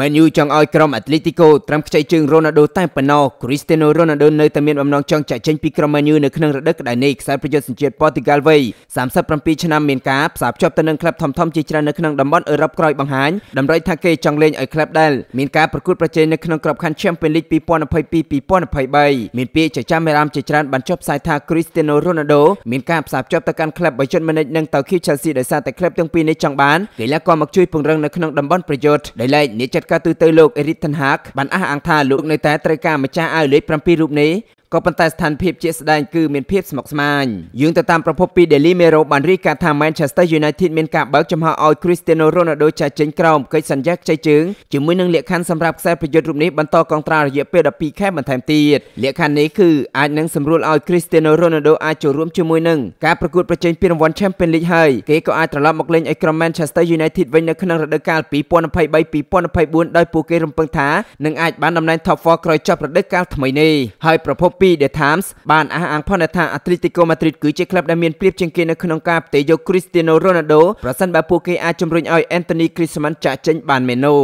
មែនយូចង់ឲ្យក្រុមអាត្លីទីកូត្រាំខ្ចីជើងរ៉ូណាល់ដូតែប៉ុណ្ណោះគ្រីស្ទីណូរ៉ូណាល់ដូនៅតែមានបំណងចង់ចាក់ចេញពីក្រុមមែនយូនៅក្នុងរដូវក្តៅនេះខ្សែប្រយុទ្ធសញ្ជាតិប៉ូទុយហ្គាល់វ័យ37ឆ្នាំមានការផ្សារភ្ជាប់ទៅនឹងក្លឹបធំៗជាច្រើននៅក្នុងតំបន់អឺរ៉ុបក្រោយបង្ហាញតម្រូវថាគេចង់លេងឲ្យក្លឹបដែលមានការប្រកួតប្រជែងនៅក្នុងក្របខ័ណ្ឌ Champions League 2022-2023មានពាក្យចចាមេរ៉ាមជាច្រើនបានចុះផ្សាយថាគ្រីស្ទីណូរ៉ូណាល់ដូមានការផ្សារភ្ជាប់ទៅកាន់ក្លឹប Bayern Munich និង Tottenham Chelsea ដោយសារតែក្លឹបទាំងពីរនេះចង់បានកីឡាករមកជួយពង្រឹងនៅក្នុងតំបន់ប្រយុទ្ធដែលលេខនេះចាត់កាត់ទូទៅលោកអេរីកថានហាកបានអះអាងថាលោកនៅតែត្រូវការម្ចាស់អាវលេខ7រូបនេះក៏ប៉ុន្តែស្ថានភាពជាក់ស្ដែងគឺមានភាពស្មុគស្មាញយើងទៅតាមប្រភពពី Daily Mail បានរាយការណ៍ថា Manchester United មាន ការបើកចំហឲ្យ Cristiano Ronaldo ចាចេញក្រោមកិច្ចសន្យាខ្ចីជើងជាមួយនឹងលក្ខខណ្ឌសម្រាប់ខ្សែប្រយុទ្ធរូបនេះបន្តកងត្រារយៈពេល12ខែបន្ថែមទៀតលក្ខខណ្ឌនេះគឺអាចនឹងសម្រួលឲ្យ Cristiano Ronaldo អាចចូលរួមជាមួយនឹងការប្រកួតប្រជែងពានរង្វាន់ Champions League ហើយគេក៏អាចត្រឡប់មកលេងឲ្យក្រុម Manchester United វិញនៅក្នុងរដូវកាល2023-2024ដោយពួកគេរំពឹងថានឹងអាចបានតំណែង Top 4ក្រោយចប់រដូវកាលថ្មីនេះហើយប្រភពពី The Times បានអះអាងផងថា Atletico Madrid គឺជាក្លឹបដែលមានប្រៀបជាងគេនៅក្នុងការផ្ទេរយក Cristiano Ronaldo ប្រសិនបើពួកគេអាចជំរុញឲ្យ Anthony Griezmann ចាក់ចេញបានមែននោះ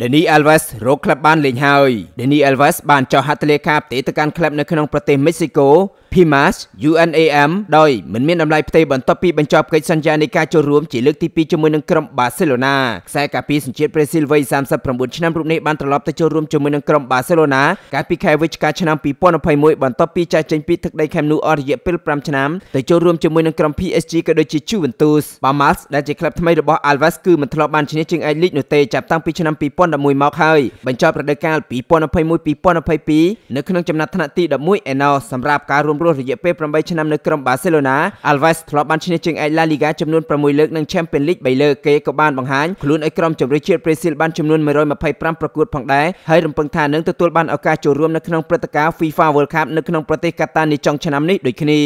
Dani Alves រកក្លឹបបាន លេងហើយ Dani Alves បានចុះហត្ថលេខាផ្ទេរទៅកាន់ក្លឹបនៅក្នុងប្រទេសមិចស៊ីកូ PMAS UNAM ដោយមិនមានតម្លៃផ្ទេរបន្ទាប់ពីបញ្ចប់កិច្ចសន្យានៃការចូលរួមជាលើកទី2ជាមួយនឹងក្រុមបាសេឡូណាខ្សែការពារសញ្ជាតិប្រេស៊ីលវ័យ39ឆ្នាំរូបនេះបានត្រឡប់ទៅចូលរួមជាមួយនឹងក្រុមបាសេឡូណាកាលពីខែវិច្ឆិកាឆ្នាំ2021បន្ទាប់ពីចាស់ចេញពីទឹកដីខេមនូអស់រយៈពេល5ឆ្នាំទៅចូលរួមជាមួយនឹងក្រុម PSG ក៏ដូចជា Juventus Palmas ដែលជាក្លឹបថ្មីរបស់ Alves គឺមិនធ្លាប់បានឈ្នះជើងឯកលីកនោះទេចាប់តាំងពីឆ្នាំ2011មកហើយបញ្ចប់រដូវកាល2021-2022នៅក្នុងចំណាត់ថ្នាក់ទី11ឯណោះសម្រាប់ការរួមព្រោះរយៈពេល8ឆ្នាំនៅក្រុមបាសេឡូណា Alves ធ្លាប់បានឈ្នះជើងឯក La Liga ចំនួន6លើកនិង Champions League 3លើកគេក៏បានបង្ហាញខ្លួនឲ្យក្រុមជម្រើសជាតិប្រេស៊ីលបានចំនួន125ប្រកួតផងដែរហើយរំពឹងថានឹងទទួលបានឱកាសចូលរួមនៅក្នុងព្រឹត្តិការណ៍ FIFA World Cup នៅក្នុងប្រទេសកាតានីចុងឆ្នាំនេះដូចគ្នា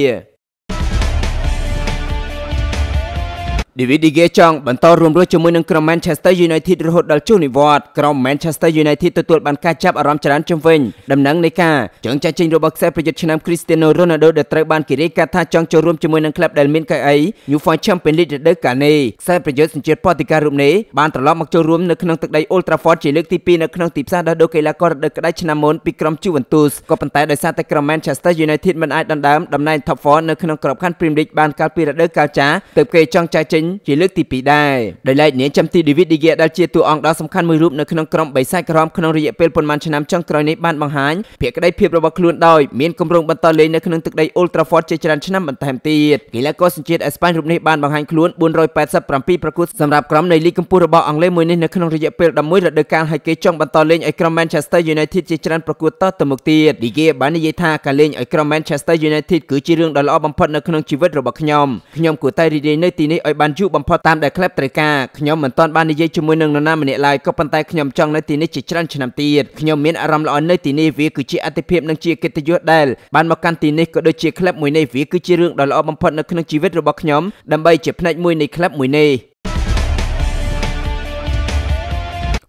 David De Gea ចង់បន្តរួមរស់ជាមួយនឹងក្រុម Manchester United រហូតដល់ចុះនិវត្តន៍ក្រុម Manchester United ទទួលបានការចាប់អារម្មណ៍ច្រើនជុំវិញដំណឹងនៃការចងចាច់ចេញរបស់ខ្សែប្រយុទ្ធឆ្នាំ Cristiano Ronaldo ដែលត្រូវបានគេរាយការណ៍ថាចង់ចូលរួមជាមួយនឹងក្លឹបដែលមានកៅអី UEFA Champions League រដូវកាលនេះខ្សែប្រយុទ្ធសញ្ជាតិប៉ូទុយហ្គាលរូបនេះបានត្រឡប់មកចូលរួមនៅក្នុងទឹកដី Old Trafford ជាលើកទី2នៅក្នុងទីផ្សារដោះដូរកីឡាកររដូវក្តៅឆ្នាំមុនពីក្រុម Juventus ក៏ប៉ុន្តែដោយសារតែក្រុម Manchester United មិនអាចដណ្ដើមតំណែង Top 4នៅក្នុងក្របខ័ណ្ឌ Premier League បានកាលពីរដូវកាលចាទើបគេចង់ចាច់ចេញជាលើកទី2ដែរដោយឡែកនាងចាំទីឌីវីតឌីហ្គាដែលជាតួអង្គដ៏សំខាន់មួយរូបនៅក្នុងក្រុមបិសាចក្រមក្នុងរយៈពេលប្រមាណឆ្នាំចុងក្រោយនេះបានបង្ហាញពីក្តីភាពរបស់ខ្លួនដោយមានគម្រោងបន្តលេងនៅក្នុងទឹកដី Old Trafford ជាច្រើនឆ្នាំបន្ថែមទៀតកីឡាករសញ្ជាតិអេស្ប៉ាញរូបនេះបានបង្ហាញខ្លួន487ប្រកួតសម្រាប់ក្រុមនៃលីគកម្ពុជារបស់អង់គ្លេសមួយនេះនៅក្នុងរយៈពេល11រដូវកាលហើយគេចង់បន្តលេងឲ្យក្រុម Manchester United ជាច្រើនប្រកួតតទៅមុខទៀតឌីហ្គាបាននិយាយថាការលេងឲ្យក្រុម Manchester United គឺជារឿងដ៏ល្អបំផុតនៅក្នុងជីវិតរបស់ខ្ញុំខ្ញុំគួរតែរីករាយនៅទីនេះឲ្យបានយូរបំផុតតាមដែលក្លេបត្រូវការខ្ញុំមិនទាន់បាននិយាយជាមួយនឹងនរណាម្នាក់ឡើយក៏ប៉ុន្តែខ្ញុំចង់នៅទីនេះជាច្រើនឆ្នាំទៀតខ្ញុំមានអារម្មណ៍ល្អនៅទីនេះវាគឺជាអតិភិបនិងជាកិត្តិយសដែលបានមកកាន់ទីនេះក៏ដូចជាក្លេបមួយនេះវាគឺជារឿងដ៏ល្អបំផុតនៅក្នុងជីវិតរបស់ខ្ញុំដើម្បីជាផ្នែកមួយនៃក្លេបមួយនេះ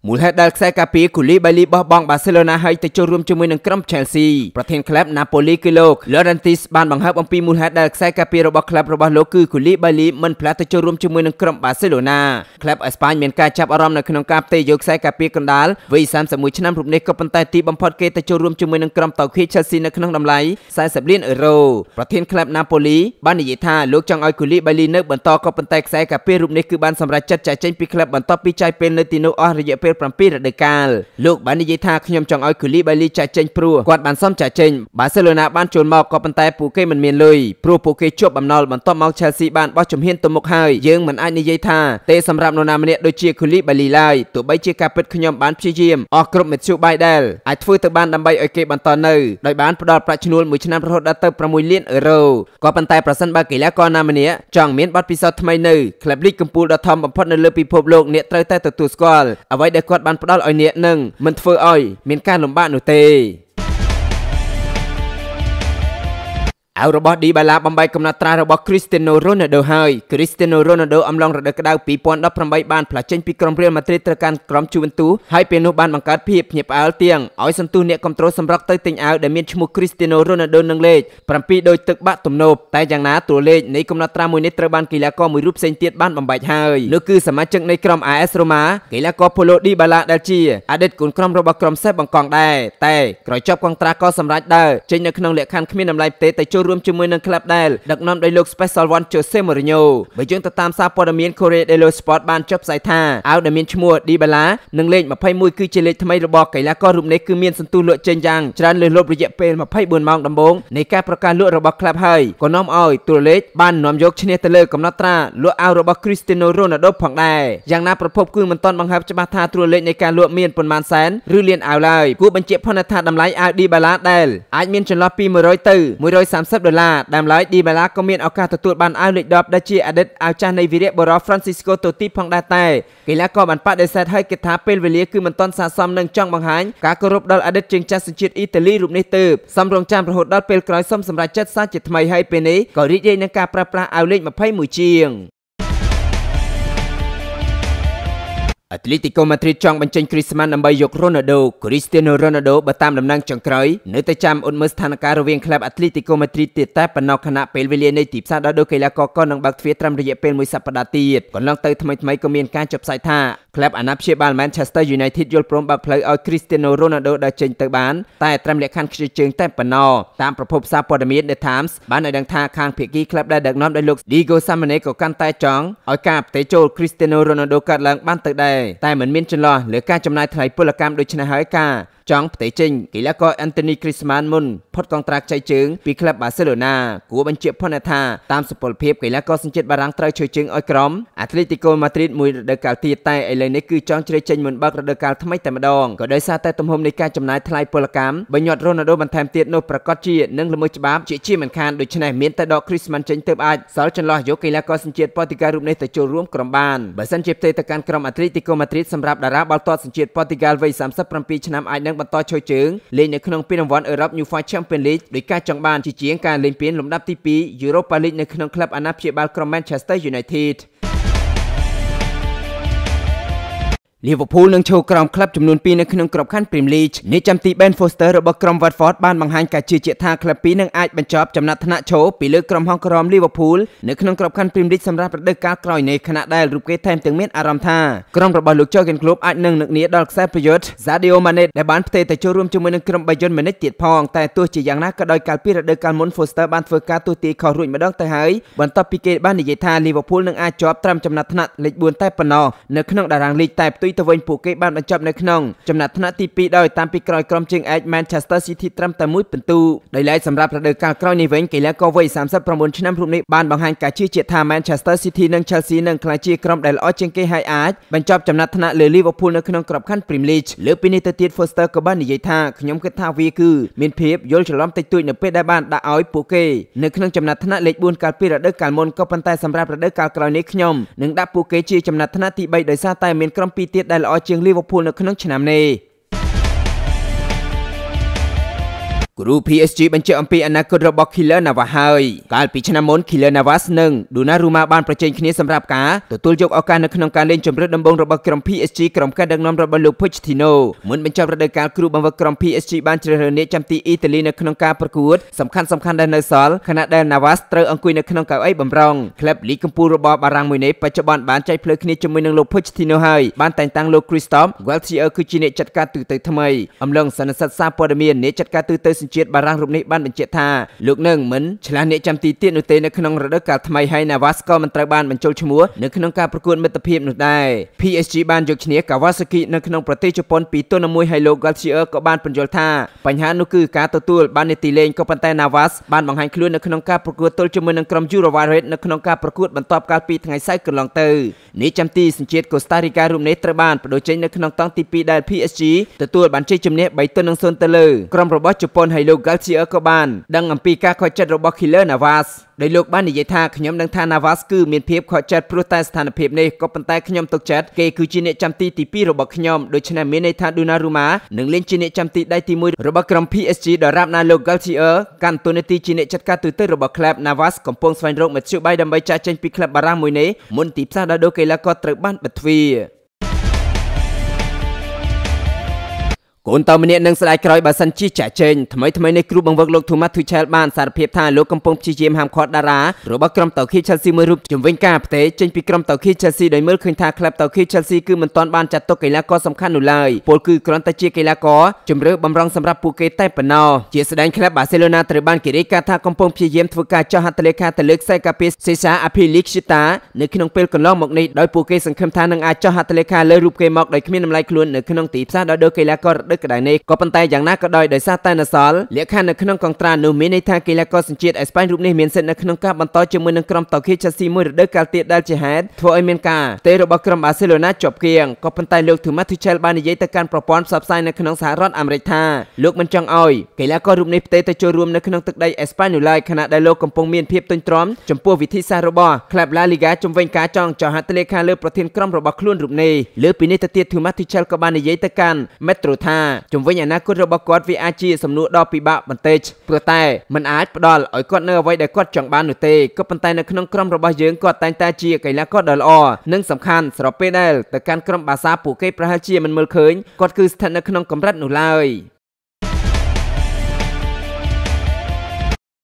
មូលហេតុដែលខ្សែការពារគូលីបៃលីបោះបង់បាសេឡូណាហើយទៅចូលរួមជាមួយនឹងក្រុម Chelsea ប្រធានក្លឹប Napoli គឺលោក Laurentis បានបង្ហើបអំពីមូលហេតុដែលខ្សែការពាររបស់ក្លឹបរបស់លោកគឺគូលីបៃលីមិនផ្លាស់ទៅចូលរួមជាមួយនឹងក្រុមបាសេឡូណាក្លឹបអេស្ប៉ាញមានការចាប់អារម្មណ៍នៅក្នុងការផ្ទេរយកខ្សែការពារកណ្ដាលវ័យ31ឆ្នាំរូបនេះក៏ប៉ុន្តែទីបំផុតគេទៅចូលរួមជាមួយនឹងក្រុមតូខេ Chelsea នៅក្នុងតម្លៃ40លានអឺរ៉ូប្រធានក្លឹប Napoli បាននិយាយថាលោកចង់ឲ្យគូលីបៃលីនៅបន្តក៏ប៉ុន្តែខ្សែការពាររូបនេះគឺបានសម្រេចចិត្តចាក់ចេញពីក្លឹបបន្ទាប់ពីចាយពេលនៅទីនោះអស់រយៈពេលពេល7រដូវកាលលោកបាននិយាយថាខ្ញុំចង់ឲ្យគូលីបៃលីចាក់ចេញព្រោះគាត់បានសមចាក់ចេញបាសេឡូណាបានចូលមកក៏ប៉ុន្តែពួកគេមិនមានលុយព្រោះពួកគេជាប់បំណុលបន្ទាប់មកឆែលស៊ីបានបោះជំហានទៅមុខហើយយើងមិនអាចនិយាយថាទេសម្រាប់នរណាម្នាក់ដូចជាគូលីបៃលីឡើយទោះបីជាការពិតខ្ញុំបានព្យាយាមអស់គ្រប់មធ្យោបាយដែលអាចធ្វើទៅបានដើម្បីឲ្យគេបន្តនៅដោយបានផ្ដល់ប្រាក់ឈ្នួលមួយឆ្នាំរហូតដល់ទៅ6លានអឺរ៉ូក៏ប៉ុន្តែប្រសិនបើកីឡាករណាម្នាក់ចង់មានបទពិសោធន៍ថ្មីនៅក្លឹបលីកកំពូលដ៏ធំបំផុតនៅលើពិភពលោកអ្នកត្រូវតែទទួលស្គាល់អ្វីដែលដែលគាត់បានផ្ដល់ឲ្យអ្នកនឹងមិនធ្វើឲ្យមានការលំបាកនោះទេអាវរបស់ឌីបាឡាបំបីកំណត់ត្រារបស់ Cristiano Ronaldo ហើយ Cristiano Ronaldo អំឡុងរដូវក្តៅ2018បានផ្លាស់ចេញពីក្រុម Real Madrid ទៅកាន់ក្រុម Juventus ហើយពេលនោះបានបង្កើតភាពភ្ញាក់ផ្អើលទៀងឲ្យសន្ទុះអ្នកគ្រប់គ្រងសម្រាប់ទៅទិញអាវដែលមានឈ្មោះ Cristiano Ronaldo នឹងលេខ7ដោយទឹកបាក់ទំនប់តែយ៉ាងណាតួលេខនៃកំណត់ត្រាមួយនេះត្រូវបានកីឡាករមួយរូបផ្សេងទៀតបានបំបែកហើយនោះគឺសមាជិកនៃក្រុម AS Roma កីឡាករ Paulo Dybala ដែលជាអតីតកូនក្រុមរបស់ក្រុមសេះបង្កងដែរតែក្រោយចប់កងត្រាក៏សម្រេចដែរចេញនៅក្នុងលក្ខខណ្ឌគ្មានតម្លៃផ្ទេទៅចូលរួមជាមួយនឹងក្លឹបដែលដឹកនាំដោយលោក Special One Jose Mourinho បើយើងទៅតាមសារព័ត៌មាន Korea Daily Sport បានចុះផ្សាយថាអាវដែលមានឈ្មោះ Dybala និងលេខ21គឺជាលេខថ្មីរបស់កីឡាកររូបនេះគឺមានសន្ទុះលក់ចេញយ៉ាងច្រើនលើសលប់រយៈពេល24ម៉ោងដំបូងនៃការប្រកាសលក់របស់ក្លឹបហើយក៏នាំឲ្យតួលេខបាននាំយកឈ្នះទៅលើកំណត់ត្រាលក់អាវរបស់ Cristiano Ronaldo ផងដែរយ៉ាងណាប្រភពគឺមិនទាន់បង្ហើបច្បាស់ថាតួលេខនៃការលក់មានប៉ុន្មានសែនឬលានអាវឡើយគួរបញ្ជាក់ផងថាតម្លៃអាវ Dybala ដែលអាចមានចន្លោះពី100ទៅ130ដុល្លារដើមឡើយឌីម៉ាឡាក៏មានឱកាសទទួលបានអាវលេខ10ដែលជាអតីតអាវចាស់នៃវីរៈបុរស Francisco Totti ផងដែរតែកីឡាករបានបដិសេធឲ្យគិតថាពេលវេលាគឺមិនទាន់ស័ក្តិសមនឹងចង់បង្ហាញការគោរពដល់អតីតជើងចាស់សញ្ជាតិអ៊ីតាលីរូបនេះទៅសំរងចាំរហូតដល់ពេលក្រោយសុំសម្រេចចិត្តសារជាថ្មីហើយពេលនេះក៏រីករាយនឹងការប្រើប្រាស់អាវលេខ21ជាងអាត្លេតិកូម៉ាឌ្រីតចង់បញ្ចេញគ្រីស្ម៉ាន់ដើម្បីយករ៉ូណាល់ដូគ្រីស្ទីណូរ៉ូណាល់ដូបើតាមដំណឹងចុងក្រោយនៅតែចាំអ៊ុនមើលស្ថានភាពរវាងក្លឹបអាត្លេតិកូម៉ាឌ្រីតទៀតតែប៉ុណ្ណោះខណៈពេលវេលានៃទីផ្សារដោះដូរកីឡាករក៏នឹងបើកទ្វារត្រឹមរយៈពេលមួយសប្តាហ៍ទៀតកន្លងទៅថ្មីថ្មីក៏មានការចុះផ្សាយថាក្លឹបអាណាព្យាបាល Manchester United យល់ព្រមបើកផ្លូវឲ្យ Cristiano Ronaldo ដើរចេញទៅបាន តែត្រឹមលក្ខខណ្ឌខ្ជិលជើងតែប៉ុណ្ណោះតាមប្រភពសារព័ត៌មាន The Times បានឲ្យដឹងថាខាងភាគីក្លឹបដែលដឹកនាំដោយលោក Diego Simeone ក៏កាន់តែចង់ឲ្យការផ្ទេរចូល Cristiano Ronaldo កើតឡើងបានទៅដែរតែមិនមានចន្លោះលើការចំណាយថ្លៃពលកម្មដូច្នេះហើយការចង់ផ្ទេចេញកីឡាករអាន់តូនីគ្រីស្ម៉ានមុនផុតកងត្រាខ្ចីជើងពីក្លឹបបាសេឡូណាគួរបញ្ជាក់ផុនថាតាមសុពលភាពកីឡាករសញ្ជាតិបារាំងត្រូវជួយជើងឲ្យក្រុមអាត្លេទីកូម៉ាឌ្រីតមួយរដូវកាលទៀតតែឥឡូវនេះគឺចង់ជ្រើសចេញមុនបើករដូវកាលថ្មីតែម្ដងក៏ដោយសារតែទំហំនៃការចំណាយថ្លៃពលកម្មបញ្ញត្តិរ៉ូណាល់ដូបន្ថែមទៀតនោះប្រកាសជានឹងល្មើសច្បាប់ជាជាមិនខានដូច្នេះមានតែដកគ្រីស្ម៉ាន់ចេញទើបអាចសល់ចន្លោះយកកីឡាករសញ្ជាតិប៉ូទីហ្គារូបនេះទៅចូលរួមក្រុមបានបើសិនជាផ្ទេទៅកាន់ក្រុមអាត្លេទីកូម៉ាឌ្រីតសម្រាប់តារាបាល់ទាត់សញ្ជាតិប៉ូទីហ្គាល់វ័យ37ឆ្នាំអាចនឹងបន្តឈរជើងលេងនៅក្នុងពានរង្វាន់អឺរ៉ុប UEFA Champions League ដោយការចង់បានជាជាងការលេងពាន លំដាប់ទី2 Europa League នៅក្នុងក្លឹបអាណាព្យាបាលក្រុម Manchester United លីវើពូលនឹងឈរក្រោមក្លឹបចំនួន2នៅក្នុងក្របខ័ណ្ឌ Premier League នេះចាំទី Ben Foster របស់ក្រុម Watford បានបង្ហាញការជឿជាក់ថាក្លឹបពីរនឹងអាចបញ្ចប់ចំណាត់ថ្នាក់ឈរពីលើក្រុមហង្ក្រម Liverpool នៅក្នុងក្របខ័ណ្ឌ Premier League សម្រាប់រដូវកាលក្រោយនេះខណៈដែលរូបគេថែមទាំងមានអារម្មណ៍ថាក្រុមរបស់លោក Jurgen Klopp អាចនឹងនឹកនាដល់ខ្សែប្រយុទ្ធ Sadio Mane ដែលបានផ្ទេរទៅចូលរួមជាមួយនឹងក្រុម Bayern Munich ទៀតផងតែទោះជាយ៉ាងណាក៏ដោយកាលពីរដូវកាលមុន Foster បានធ្វើការទស្សទាយខុសរួចម្ដងទៅហើយបន្ទាប់ពីគេបាននិយាយថា Liverpool នឹងអាចជាប់ត្រឹមចំណាត់ថ្នាក់លេខ4តែប៉ុណ្ណោះនៅក្នុងតារាងលីកតែផ្ទុយទៅវិញពួកគេបានបញ្ចប់នៅក្នុងចំណាត់ថ្នាក់ទី2ដោយតាមពីក្រោយក្រុមជើងឯក Manchester City ត្រឹមតែមួយពិន្ទុដោយឡែកសម្រាប់រដូវកាលក្រោយនេះវិញកីឡាករវ័យ39ឆ្នាំរូបនេះបានបង្ហាញការជឿជាក់ថា Manchester City និង Chelsea នឹងក្លាយជាក្រុមដែលល្អជាងគេហើយអាចបញ្ចប់ចំណាត់ថ្នាក់លើ Liverpool នៅក្នុងក្របខ័ណ្ឌ Premier League លើពីនេះទៅទៀត Foster ក៏បាននិយាយថាខ្ញុំគិតថាវាគឺមានភាពយល់ច្រឡំតិចតួចនៅពេលដែលបានដាក់ឲ្យពួកគេនៅក្នុងចំណាត់ថ្នាក់លេខ4កាលពីរដូវកាលមុនក៏ប៉ុន្តែសម្រាប់រដូវកាលក្រោយនេះខ្ញុំនឹងដាក់ពួកគេជាចំណាត់ថ្នាក់ទី3ដោយសារតែមានក្រុមពីរទៀតទៀតដែលល្អជាងលីវើពូលនៅក្នុងឆ្នាំនេះគ្រូ PSG បញ្ជាក់អំពីអនាគតរបស់ Killer Nava ហើយកាលពីឆ្នាំមុន Killer Navas និង Donnarumma បានប្រជែងគ្នាសម្រាប់ការទទួលយកឱកាសនៅក្នុងការលេងជម្រើសដំបូងរបស់ក្រុម PSG ក្រុមការដឹកនាំរបស់លោក Pochettino មុនបញ្ចប់រដូវកាលគ្រូបង្វឹកក្រុម PSG បានជ្រើសរើសអ្នកចាំទីអ៊ីតាលីនៅក្នុងការប្រកួតសំខាន់សំខាន់ដែលនៅសល់ខណៈដែល Navas ត្រូវអង្គុយនៅក្នុងកៅអីបំរុងក្លឹបលីកកំពូលរបស់បារាំងមួយនេះបច្ចុប្បន្នបានចែកផ្លូវគ្នាជាមួយនឹងលោក Pochettino ហើយបានតែងតាំងលោក Christophe Gualtier គឺជាអ្នកចាត់ការទូតថ្មីអំឡុងសន្និសីទសារព័ត៌មានអ្នកចាត់ការទូតញ្ជាតិបារាំងរូបនេះបានបញ្ជាក់ថាលោកនឹងមិនឆ្លាស់អ្នកចាំទីទៀតនោះទេនៅក្នុងរដូវកាលថ្មីហើយ Navas ក៏មិនត្រូវបានបញ្ចូលឈ្មោះនៅក្នុងការប្រកួតមិត្តភាពនោះដែរ PSG បានយកឈ្នះ Kawasaki នៅក្នុងប្រទេសជប៉ុនពីទល់នឹងមួយហើយលោក Galtier ក៏បានបញ្យល់ថាបញ្ហានោះគឺការទទួលបាននីតិលេងក៏ប៉ុន្តែ Navas បានបង្ហាញខ្លួននៅក្នុងការប្រកួតទល់ជាមួយនឹងក្រុម Urawa Red នៅក្នុងការប្រកួតបន្ទាប់កាលពីថ្ងៃសៅរ៍កន្លងទៅនេះចាំទីសញ្ជាតិ Costa Rica រូបនេះត្រូវបានបដូរចេញនៅក្នុងតង់ទី2ដែល PSG ទទួលបានជ័យជំនះ3ទៅ0ទៅលើក្រុមរបស់ជប៉ុនហើយលោក Galtier ក៏បានដឹងអំពីការខកចិត្តរបស់ Killer Navas ដោយលោកបាននិយាយថាខ្ញុំនឹងថា Navas គឺមានភាពខកចិត្តព្រោះតែស្ថានភាពនេះក៏ប៉ុន្តែខ្ញុំទុកចិត្តគេគឺជាអ្នកចាំទីទី2របស់ខ្ញុំដូច្នេះមានន័យថា Donnarumma នឹងលេងជាអ្នកចាំទីដៃទី1របស់ក្រុម PSG ដរាបណាលោក Galtier កាន់តួនាទីជាអ្នកចាត់ការទូទៅរបស់ក្លឹប Navas កំពុងស្វែងរកមធ្យោបាយដើម្បីចាក់ចេញពីក្លឹបបារាំងមួយនេះមុនទីផ្សារដោះដូរកីឡាករត្រូវបានបិទទ្វារកូនតៅម្នាក់នឹងស្ដាយក្រោយបើសិនជាចាក់ចេញថ្មីថ្មីនេះគ្រូបង្វឹកលោក Thomas Tuchel បានសារភាពថាលោកកំពុងព្យាយាមហាមឃាត់តារារបស់ក្រុមតៅខី Chelsea មួយរូបជំវិញការផ្ទេរចេញពីក្រុមតៅខី Chelsea ដោយមើលឃើញថាក្លឹបតៅខី Chelsea គឺមិនទាន់បានចាត់ទុកកីឡាករសំខាន់នោះឡើយពលគឺគ្រាន់តែជាកីឡាករជំរឿបំរុងសម្រាប់ពួកគេតែប៉ុណ្ណោះជាស្ដែងក្លឹប Barcelona ត្រូវបានគេរាយការណ៍ថាកំពុងព្យាយាមធ្វើការចោះហត្ថលេខាទៅលើខ្សែការពារ Cesar Azpilicueta នៅក្នុងពេលកន្លងមកនេះដោយពួកគេសង្ឃឹមថានឹងអាចចោះហត្ថលេខាលើរូបគេមកដោយគ្មានតម្លៃខ្លួននៅក្នុងទីផ្សារដោយដូរកីឡាកររដូវទឹកក្តៅនេះក៏ប៉ុន្តែយ៉ាងណាក៏ដោយដោយសារតែនសល់លក្ខខណ្ឌនៅក្នុងកងត្រានោះមានន័យថាកីឡាករសញ្ជាតិអេស្ប៉ាញរូបនេះមានសិទ្ធិនៅក្នុងការបន្តជាមួយនឹងក្រុមតូគីឆាស៊ីមួយរដូវកាលទៀតដែលជាហេតុធ្វើឲ្យមានការទេរបស់ក្រុមបាសេឡូណាជាប់គៀងក៏ប៉ុន្តែលោកធូម៉ាទូឆែលបាននិយាយទៅកាន់ប្រព័ន្ធផ្សព្វផ្សាយនៅក្នុងសហរដ្ឋអាមេរិកថាលោកមិនចង់ឲ្យកីឡាកររូបនេះផ្ទេទៅចូលរួមនៅក្នុងទឹកដីអេស្ប៉ាញនូឡើយខណៈដែលលោកកំពុងមានភាពទន់ទ្រាំចំពោះវិធីសាស្ត្ររបស់ក្លាបឡាលីហ្គាជំវិញការចង់ចោះហត្ថលេខាលើប្រធានក្រុមរបស់ខ្លួនរូបនេះលើពីនេះទៅទៀតធូម៉ាទូឆែលក៏បាននិយាយទៅកាន់មេត្រូថាជំវិញអនាគតរបស់គាត់វាអាចជាសំណួរដ៏ពិបាកបន្តិចព្រោះតែมันអាចផ្ដល់ឲ្យគាត់នៅអ្វីដែលគាត់ចង់បាននោះទេក៏ប៉ុន្តែនៅក្នុងក្រុមរបស់យើងគាត់តែងតែជាកីឡាករដ៏ល្អនិងសំខាន់ស្របពេលដែលទៅកាន់ក្រុមបាសាពួកគេប្រហែលជាមិនមើលឃើញគាត់គឺស្ថិតនៅក្នុងកម្រិតនោះឡើយ